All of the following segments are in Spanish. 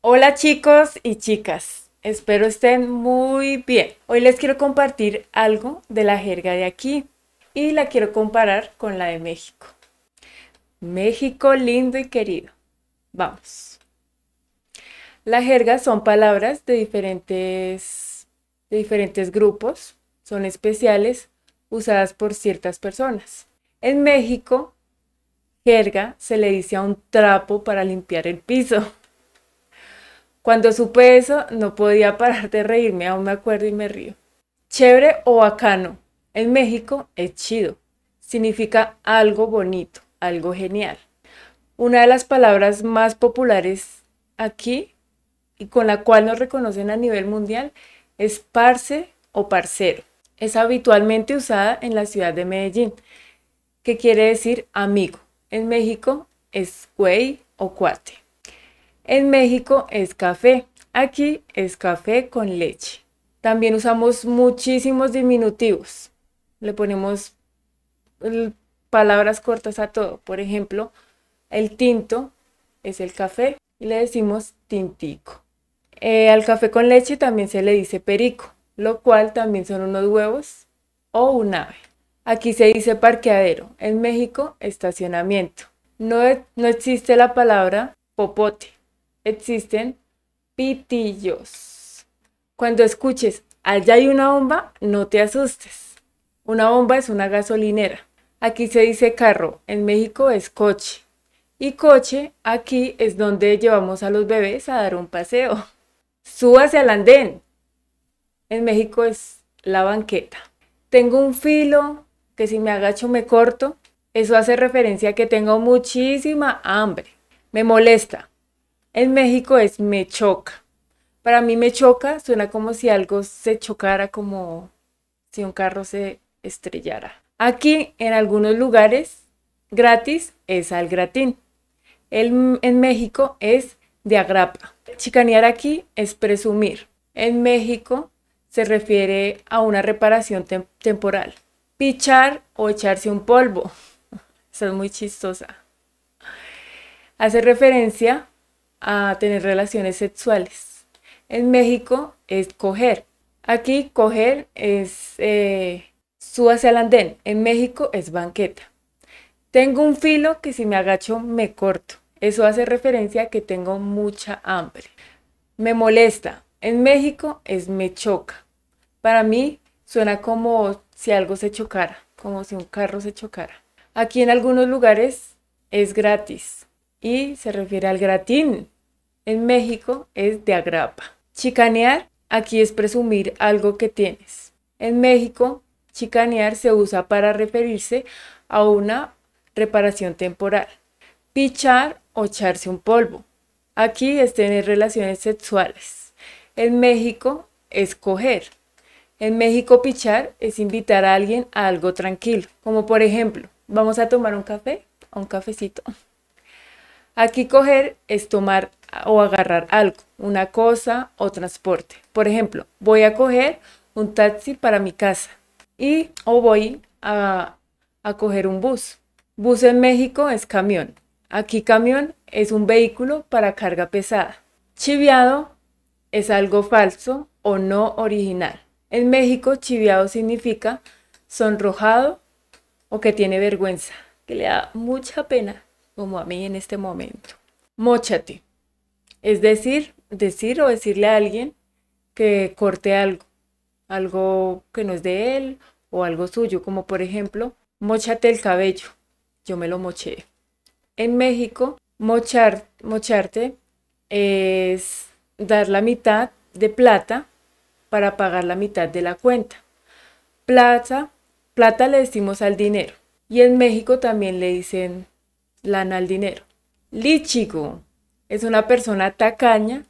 Hola chicos y chicas, espero estén muy bien. Hoy les quiero compartir algo de la jerga de aquí y la quiero comparar con la de México. México lindo y querido. Vamos. La jerga son palabras de diferentes, de diferentes grupos, son especiales, usadas por ciertas personas. En México, jerga se le dice a un trapo para limpiar el piso. Cuando supe eso, no podía parar de reírme, aún me acuerdo y me río. Chévere o bacano. En México es chido. Significa algo bonito, algo genial. Una de las palabras más populares aquí y con la cual nos reconocen a nivel mundial es parce o parcero. Es habitualmente usada en la ciudad de Medellín, que quiere decir amigo. En México es güey o cuate. En México es café, aquí es café con leche. También usamos muchísimos diminutivos. Le ponemos mm, palabras cortas a todo. Por ejemplo, el tinto es el café y le decimos tintico. Eh, al café con leche también se le dice perico, lo cual también son unos huevos o un ave. Aquí se dice parqueadero, en México estacionamiento. No, no existe la palabra popote existen pitillos. Cuando escuches, allá hay una bomba, no te asustes. Una bomba es una gasolinera. Aquí se dice carro, en México es coche. Y coche, aquí es donde llevamos a los bebés a dar un paseo. Súbase al andén. En México es la banqueta. Tengo un filo que si me agacho me corto. Eso hace referencia a que tengo muchísima hambre. Me molesta. En México es me choca. Para mí me choca suena como si algo se chocara, como si un carro se estrellara. Aquí, en algunos lugares, gratis es al gratín. en México es de agrapa. Chicanear aquí es presumir. En México se refiere a una reparación temporal. Pichar o echarse un polvo. Eso es muy chistosa. Hace referencia a tener relaciones sexuales. En México es coger. Aquí coger es eh, su hacia al andén. En México es banqueta. Tengo un filo que si me agacho me corto. Eso hace referencia a que tengo mucha hambre. Me molesta. En México es me choca. Para mí suena como si algo se chocara, como si un carro se chocara. Aquí en algunos lugares es gratis y se refiere al gratín. En México es de agrapa. Chicanear aquí es presumir algo que tienes. En México, chicanear se usa para referirse a una reparación temporal. Pichar o echarse un polvo. Aquí es tener relaciones sexuales. En México es coger. En México pichar es invitar a alguien a algo tranquilo, como por ejemplo, vamos a tomar un café un cafecito. Aquí coger es tomar o agarrar algo, una cosa o transporte. Por ejemplo, voy a coger un taxi para mi casa y o voy a, a coger un bus. Bus en México es camión. Aquí camión es un vehículo para carga pesada. Chiviado es algo falso o no original. En México, chiviado significa sonrojado o que tiene vergüenza, que le da mucha pena como a mí en este momento. Mochate. Es decir, decir o decirle a alguien que corte algo, algo que no es de él o algo suyo, como por ejemplo, mochate el cabello. Yo me lo moché. En México, mocharte es dar la mitad de plata para pagar la mitad de la cuenta. Plata, plata le decimos al dinero. Y en México también le dicen lana al dinero. Lichigo es una persona tacaña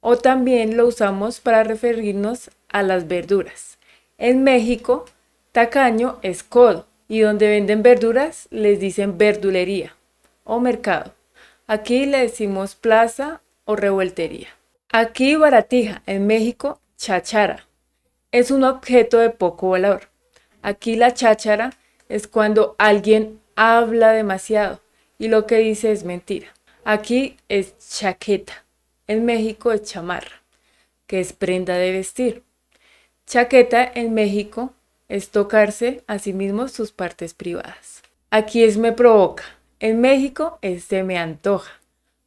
o también lo usamos para referirnos a las verduras. En México, tacaño es codo y donde venden verduras les dicen verdulería o mercado. Aquí le decimos plaza o revueltería. Aquí baratija, en México, chachara, Es un objeto de poco valor. Aquí la cháchara es cuando alguien habla demasiado y lo que dice es mentira. Aquí es chaqueta, en México es chamarra, que es prenda de vestir. Chaqueta en México es tocarse a sí mismo sus partes privadas. Aquí es me provoca, en México es se me antoja.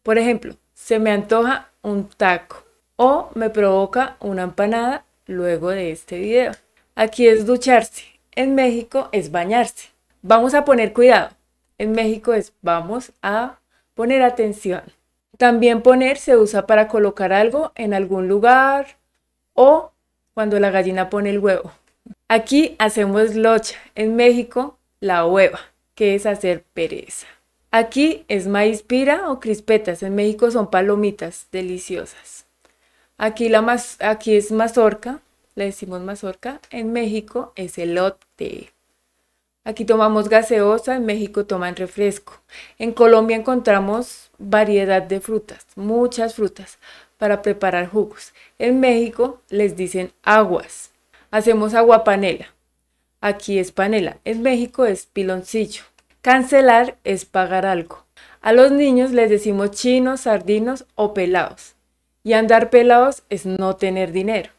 Por ejemplo, se me antoja un taco o me provoca una empanada luego de este video. Aquí es ducharse, en México es bañarse. Vamos a poner cuidado, en México es vamos a poner atención. También poner se usa para colocar algo en algún lugar o cuando la gallina pone el huevo. Aquí hacemos locha, en México la hueva, que es hacer pereza. Aquí es maíz pira o crispetas, en México son palomitas deliciosas. Aquí, la aquí es mazorca, le decimos mazorca, en México es elote. Aquí tomamos gaseosa, en México toman refresco. En Colombia encontramos variedad de frutas, muchas frutas, para preparar jugos. En México les dicen aguas. Hacemos agua panela. Aquí es panela. En México es piloncillo. Cancelar es pagar algo. A los niños les decimos chinos, sardinos o pelados. Y andar pelados es no tener dinero.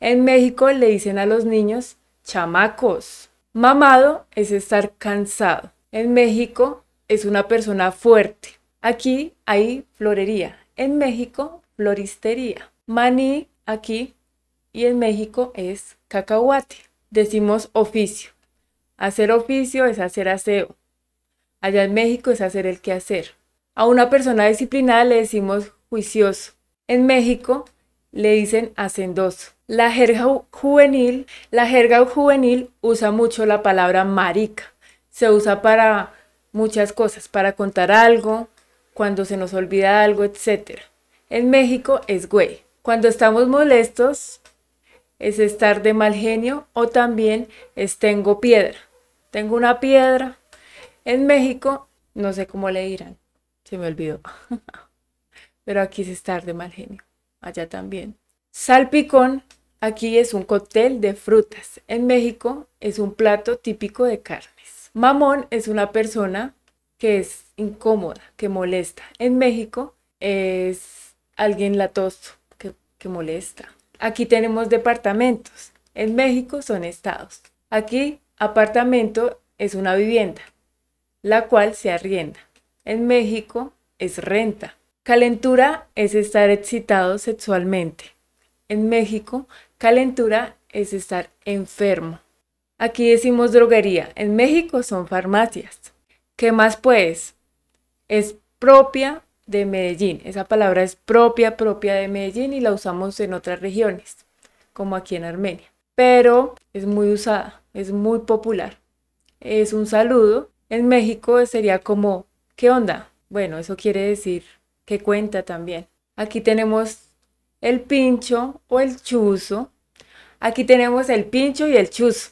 En México le dicen a los niños chamacos. Mamado es estar cansado. En México es una persona fuerte. Aquí hay florería. En México, floristería. Maní aquí y en México es cacahuate. Decimos oficio. Hacer oficio es hacer aseo. Allá en México es hacer el quehacer. A una persona disciplinada le decimos juicioso. En México le dicen hacendoso. La jerga juvenil, la jerga juvenil usa mucho la palabra marica. Se usa para muchas cosas, para contar algo, cuando se nos olvida algo, etc. En México es güey. Cuando estamos molestos es estar de mal genio o también es tengo piedra. Tengo una piedra. En México no sé cómo le dirán. Se me olvidó. Pero aquí es estar de mal genio. Allá también. Salpicón Aquí es un cóctel de frutas. En México es un plato típico de carnes. Mamón es una persona que es incómoda, que molesta. En México es alguien latoso, que, que molesta. Aquí tenemos departamentos. En México son estados. Aquí apartamento es una vivienda, la cual se arrienda. En México es renta. Calentura es estar excitado sexualmente. En México, calentura es estar enfermo. Aquí decimos droguería, en México son farmacias. ¿Qué más pues? Es propia de Medellín. Esa palabra es propia, propia de Medellín y la usamos en otras regiones, como aquí en Armenia. Pero es muy usada, es muy popular. Es un saludo. En México sería como, ¿qué onda? Bueno, eso quiere decir que cuenta también. Aquí tenemos el pincho o el chuzo. Aquí tenemos el pincho y el chuzo,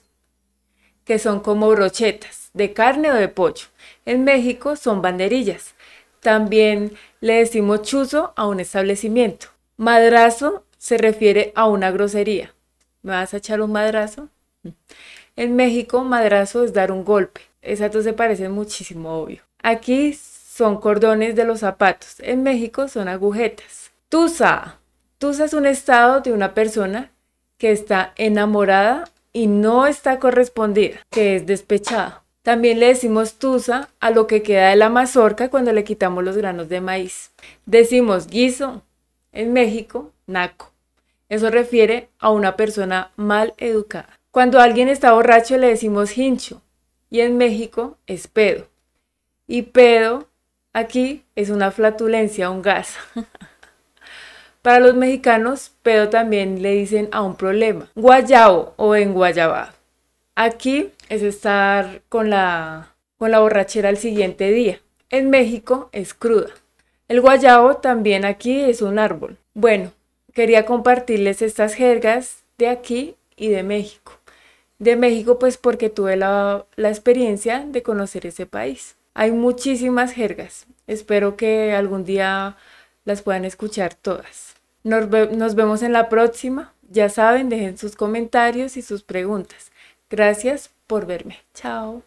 que son como brochetas de carne o de pollo. En México son banderillas. También le decimos chuzo a un establecimiento. Madrazo se refiere a una grosería. ¿Me vas a echar un madrazo? En México, madrazo es dar un golpe. Esas se parece muchísimo, obvio. Aquí son cordones de los zapatos. En México son agujetas. Tusa Tusa es un estado de una persona que está enamorada y no está correspondida, que es despechada. También le decimos tusa a lo que queda de la mazorca cuando le quitamos los granos de maíz. Decimos guiso en México, naco. Eso refiere a una persona mal educada. Cuando alguien está borracho le decimos hincho y en México es pedo. Y pedo aquí es una flatulencia, un gas. Para los mexicanos, pero también le dicen a un problema, guayabo o en guayabá. Aquí es estar con la, borrachera al siguiente día. En México es cruda. El guayabo también aquí es un árbol. Bueno, quería compartirles estas jergas de aquí y de México. De México pues porque tuve la, la experiencia de conocer ese país. Hay muchísimas jergas. Espero que algún día las puedan escuchar todas. Nos, vemos en la próxima. Ya saben, dejen sus comentarios y sus preguntas. Gracias por verme. Chao.